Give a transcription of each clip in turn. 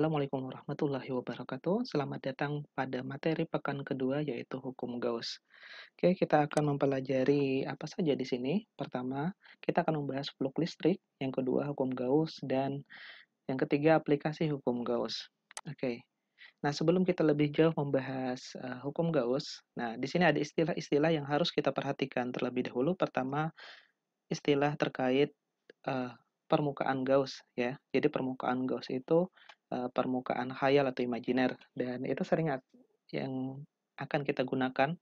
Assalamualaikum warahmatullahi wabarakatuh. Selamat datang pada materi pekan kedua yaitu hukum Gauss. Oke, kita akan mempelajari apa saja di sini. Pertama, kita akan membahas fluk listrik, yang kedua hukum Gauss dan yang ketiga aplikasi hukum Gauss. Oke. Nah, sebelum kita lebih jauh membahas uh, hukum Gauss, nah di sini ada istilah-istilah yang harus kita perhatikan terlebih dahulu. Pertama, istilah terkait uh, permukaan Gauss ya. Jadi permukaan Gauss itu uh, permukaan khayal atau imajiner dan itu sering yang akan kita gunakan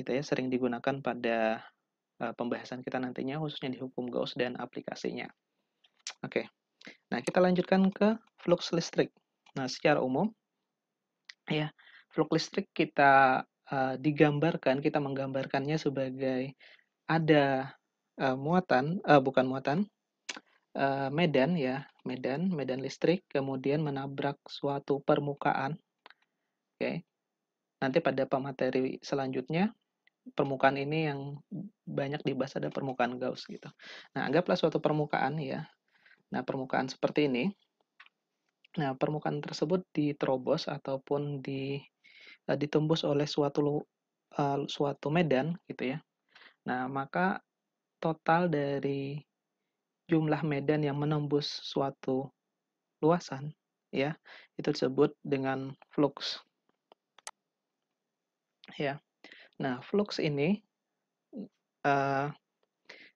gitu ya sering digunakan pada uh, pembahasan kita nantinya khususnya di hukum Gauss dan aplikasinya. Oke. Okay. Nah, kita lanjutkan ke flux listrik. Nah, secara umum ya, flux listrik kita uh, digambarkan, kita menggambarkannya sebagai ada uh, muatan, uh, bukan muatan, Eh, medan ya, medan, medan listrik kemudian menabrak suatu permukaan. Oke. Okay. Nanti pada pemateri selanjutnya permukaan ini yang banyak dibahas ada permukaan Gauss gitu. Nah, anggaplah suatu permukaan ya. Nah, permukaan seperti ini. Nah, permukaan tersebut diterobos ataupun di uh, eh, ditembus oleh suatu uh, suatu medan gitu ya. Nah, maka total dari jumlah medan yang menembus suatu luasan, ya, itu disebut dengan flux. Ya. Nah, flux ini uh,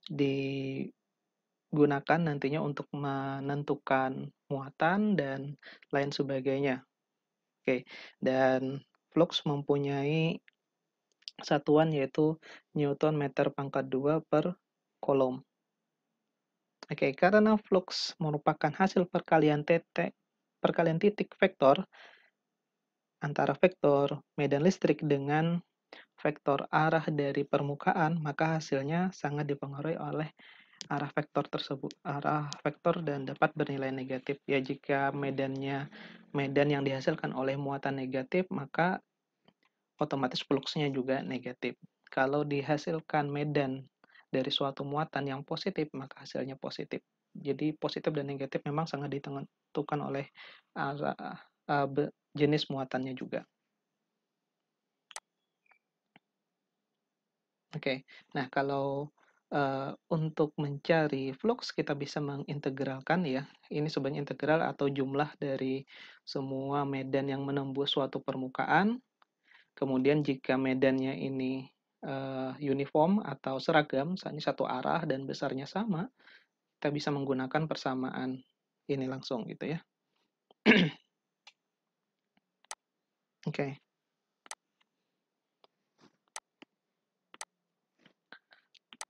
digunakan nantinya untuk menentukan muatan dan lain sebagainya. Oke, dan flux mempunyai satuan yaitu Newton meter pangkat 2 per kolom. Oke, karena flux merupakan hasil perkalian titik perkalian titik vektor antara vektor medan listrik dengan vektor arah dari permukaan, maka hasilnya sangat dipengaruhi oleh arah vektor tersebut, arah vektor dan dapat bernilai negatif. Ya jika medannya medan yang dihasilkan oleh muatan negatif, maka otomatis fluxnya juga negatif. Kalau dihasilkan medan dari suatu muatan yang positif, maka hasilnya positif. Jadi positif dan negatif memang sangat ditentukan oleh uh, uh, jenis muatannya juga. Oke, okay. nah kalau uh, untuk mencari flux kita bisa mengintegralkan ya. Ini sebenarnya integral atau jumlah dari semua medan yang menembus suatu permukaan. Kemudian jika medannya ini uh, uniform atau seragam, misalnya satu arah dan besarnya sama, kita bisa menggunakan persamaan ini langsung gitu ya. Oke. Okay.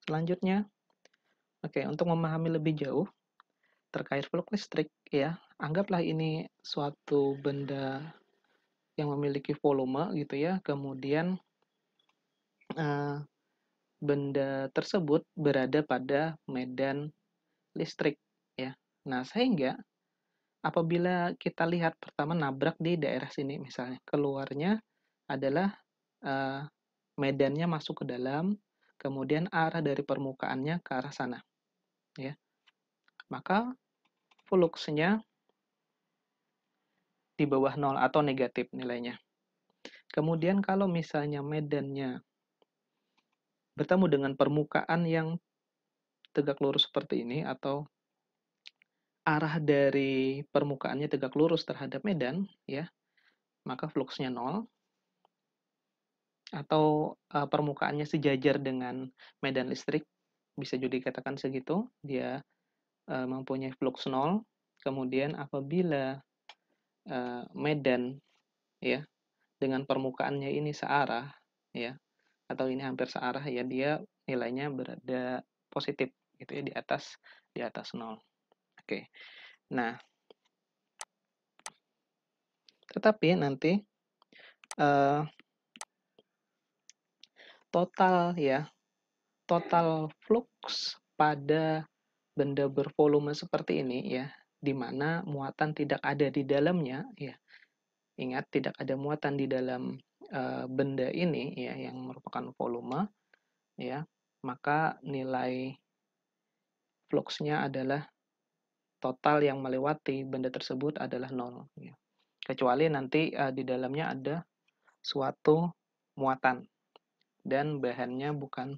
Selanjutnya, oke, okay, untuk memahami lebih jauh terkait flux listrik ya, anggaplah ini suatu benda yang memiliki volume gitu ya, kemudian Eh, benda tersebut berada pada medan listrik ya. Nah, sehingga apabila kita lihat pertama nabrak di daerah sini misalnya, keluarnya adalah uh, medannya masuk ke dalam, kemudian arah dari permukaannya ke arah sana. Ya. Maka fluxnya di bawah nol atau negatif nilainya. Kemudian kalau misalnya medannya bertemu dengan permukaan yang tegak lurus seperti ini atau arah dari permukaannya tegak lurus terhadap medan ya maka fluxnya nol atau e, permukaannya sejajar dengan medan listrik bisa juga dikatakan segitu dia e, mempunyai flux nol kemudian apabila e, medan ya dengan permukaannya ini searah ya atau ini hampir searah ya dia nilainya berada positif gitu ya di atas di atas nol. Oke. Nah, tetapi nanti uh, total ya total flux pada benda bervolume seperti ini ya di mana muatan tidak ada di dalamnya ya ingat tidak ada muatan di dalam Eh, benda ini ya yang merupakan volume ya maka nilai fluxnya adalah total yang melewati benda tersebut adalah nol ya. kecuali nanti e, di dalamnya ada suatu muatan dan bahannya bukan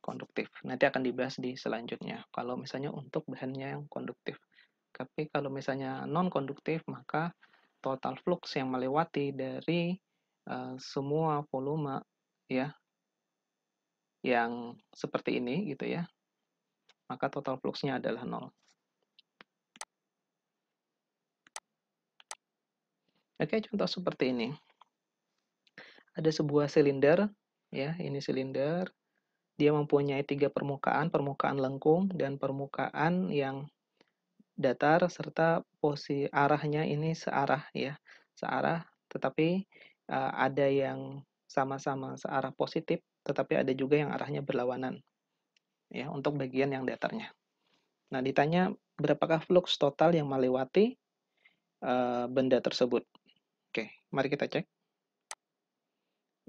konduktif nanti akan dibahas di selanjutnya kalau misalnya untuk bahannya yang konduktif tapi kalau misalnya non konduktif maka total flux yang melewati dari Eh, semua volume ya yang seperti ini gitu ya, maka total fluxnya adalah nol Oke, contoh seperti ini. Ada sebuah silinder, ya, ini silinder. Dia mempunyai tiga permukaan, permukaan lengkung dan permukaan yang datar serta posisi arahnya ini searah, ya, searah. Tetapi uh, ada yang sama-sama searah positif, tetapi ada juga yang arahnya berlawanan. Ya, untuk bagian yang datarnya. Nah, ditanya berapakah flux total yang melewati uh, benda tersebut. Oke, mari kita cek.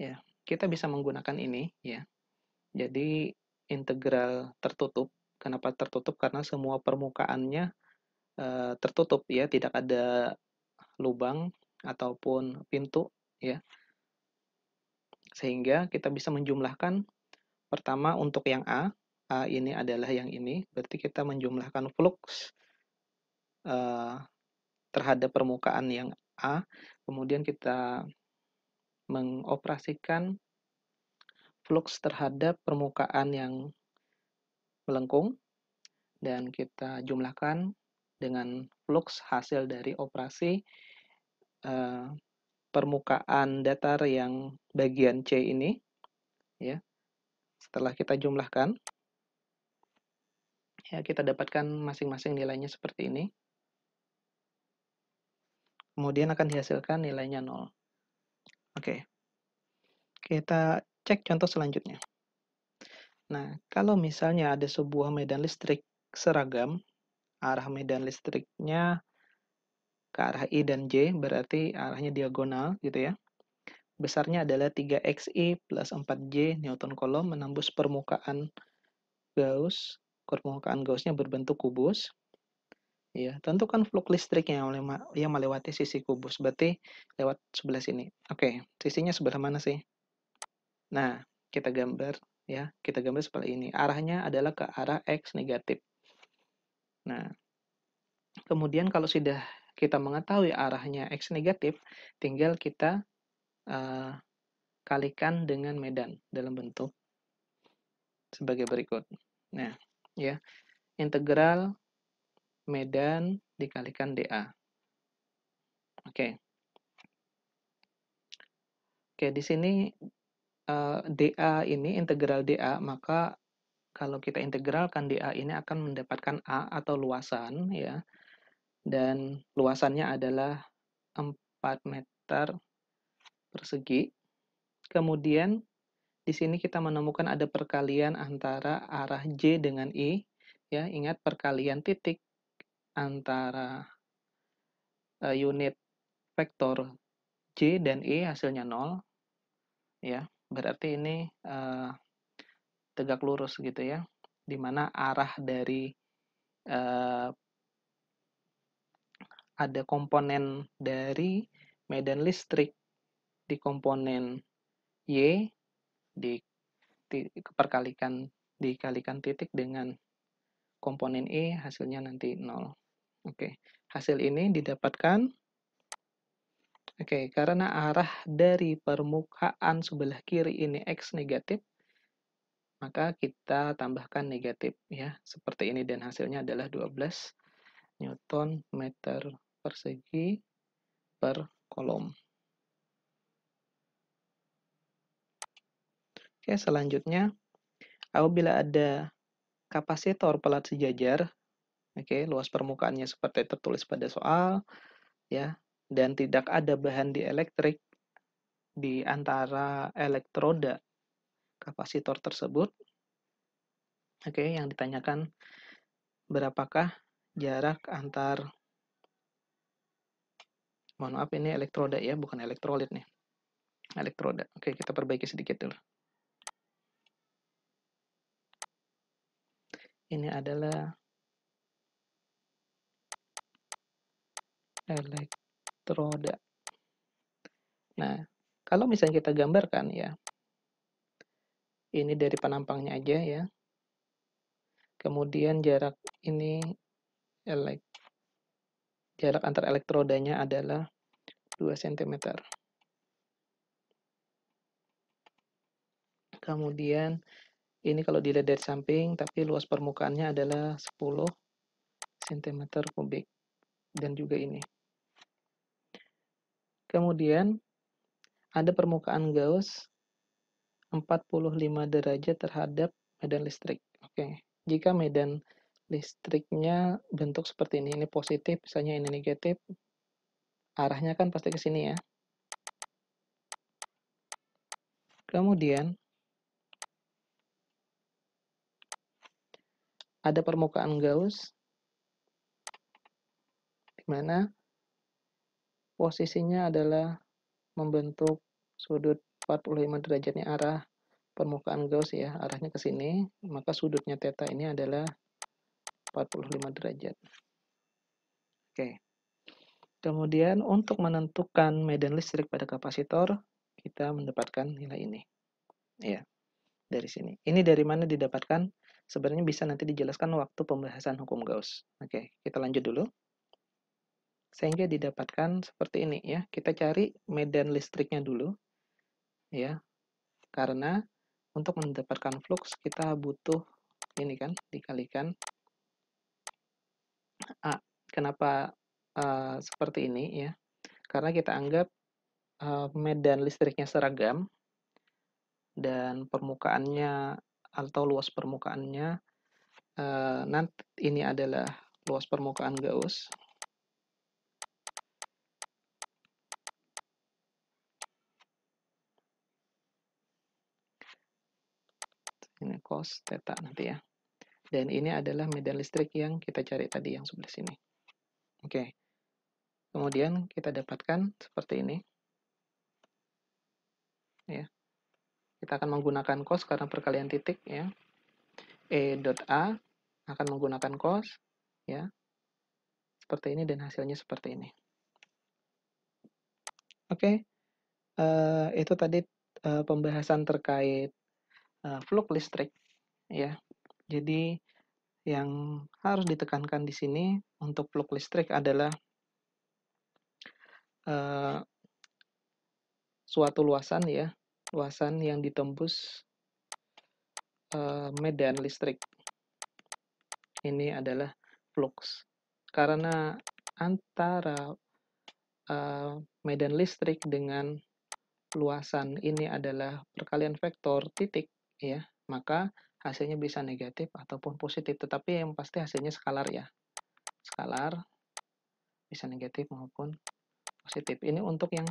Ya, kita bisa menggunakan ini ya. Jadi integral tertutup. Kenapa tertutup? Karena semua permukaannya uh, tertutup ya, tidak ada lubang ataupun pintu ya. Sehingga kita bisa menjumlahkan pertama untuk yang A, A ini adalah yang ini, berarti kita menjumlahkan flux uh, terhadap permukaan yang A, kemudian kita mengoperasikan flux terhadap permukaan yang melengkung, dan kita jumlahkan dengan flux hasil dari operasi uh, permukaan datar yang bagian C ini ya. Setelah kita jumlahkan ya kita dapatkan masing-masing nilainya seperti ini. Kemudian akan dihasilkan nilainya 0. Oke. Kita cek contoh selanjutnya. Nah, kalau misalnya ada sebuah medan listrik seragam, arah medan listriknya ke arah I dan J, berarti arahnya diagonal gitu ya. Besarnya adalah 3xi plus 4j Newton kolom menembus permukaan Gauss. Permukaan Gaussnya berbentuk kubus. Ya, tentukan flux listriknya yang melewati sisi kubus, berarti lewat sebelah sini. Oke, sisinya sebelah mana sih? Nah, kita gambar ya, kita gambar seperti ini. Arahnya adalah ke arah x negatif. Nah, kemudian kalau sudah kita mengetahui arahnya X negatif, tinggal kita uh, kalikan dengan medan dalam bentuk sebagai berikut. Nah, ya, integral medan dikalikan DA. Oke. Oke, di sini uh, eh, DA ini integral DA, maka kalau kita integralkan DA ini akan mendapatkan A atau luasan ya dan luasannya adalah 4 meter persegi. Kemudian di sini kita menemukan ada perkalian antara arah J dengan I. Ya, ingat perkalian titik antara eh, unit vektor J dan I hasilnya 0. Ya, berarti ini uh, tegak lurus gitu ya, dimana arah dari uh, ada komponen dari medan listrik di komponen Y di, di perkalikan dikalikan titik dengan komponen E hasilnya nanti 0. Oke, hasil ini didapatkan Oke, karena arah dari permukaan sebelah kiri ini X negatif, maka kita tambahkan negatif ya, seperti ini dan hasilnya adalah 12 Newton meter persegi per kolom. Oke, selanjutnya apabila ada kapasitor pelat sejajar, oke, luas permukaannya seperti tertulis pada soal, ya, dan tidak ada bahan dielektrik di antara elektroda kapasitor tersebut. Oke, yang ditanyakan berapakah jarak antar Mohon maaf ini elektroda ya, bukan elektrolit nih. Elektroda. Oke, kita perbaiki sedikit dulu. Ini adalah elektroda. Nah, kalau misalnya kita gambarkan ya, ini dari penampangnya aja ya. Kemudian jarak ini elektroda jarak antar elektrodanya adalah 2 cm. Kemudian ini kalau dilihat dari samping, tapi luas permukaannya adalah 10 cm kubik. Dan juga ini. Kemudian ada permukaan Gauss 45 derajat terhadap medan listrik. Oke, jika medan listriknya bentuk seperti ini. Ini positif, misalnya ini negatif. Arahnya kan pasti ke sini ya. Kemudian, ada permukaan Gauss, di mana posisinya adalah membentuk sudut 45 derajatnya arah permukaan Gauss ya, arahnya ke sini, maka sudutnya theta ini adalah 45 derajat. Oke. Kemudian untuk menentukan medan listrik pada kapasitor, kita mendapatkan nilai ini. Ya. Dari sini. Ini dari mana didapatkan? Sebenarnya bisa nanti dijelaskan waktu pembahasan hukum Gauss. Oke, kita lanjut dulu. Sehingga didapatkan seperti ini ya. Kita cari medan listriknya dulu. Ya. Karena untuk mendapatkan flux kita butuh ini kan dikalikan Kenapa uh, seperti ini ya? Karena kita anggap uh, medan listriknya seragam dan permukaannya atau luas permukaannya uh, nanti ini adalah luas permukaan Gauss ini cos theta nanti ya. Dan ini adalah medan listrik yang kita cari tadi yang sebelah sini. Oke. Kemudian kita dapatkan seperti ini. Ya. Kita akan menggunakan cos karena perkalian titik ya. E dot A akan menggunakan cos ya. Seperti ini dan hasilnya seperti ini. Oke. Uh, itu tadi uh, pembahasan terkait uh, e, fluk listrik ya. Jadi yang harus ditekankan di sini untuk plug listrik adalah uh, suatu luasan ya, luasan yang ditembus uh, medan listrik. Ini adalah flux. Karena antara uh, medan listrik dengan luasan ini adalah perkalian vektor titik ya, maka hasilnya bisa negatif ataupun positif, tetapi yang pasti hasilnya skalar ya. Skalar bisa negatif maupun positif. Ini untuk yang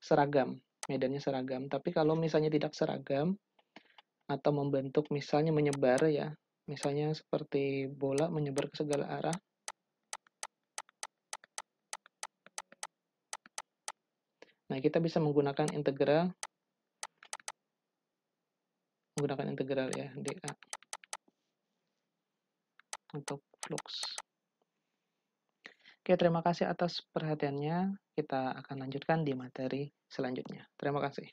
seragam, medannya seragam. Tapi kalau misalnya tidak seragam atau membentuk misalnya menyebar ya, misalnya seperti bola menyebar ke segala arah. Nah, kita bisa menggunakan integral menggunakan integral ya dA untuk flux. Oke, terima kasih atas perhatiannya. Kita akan lanjutkan di materi selanjutnya. Terima kasih.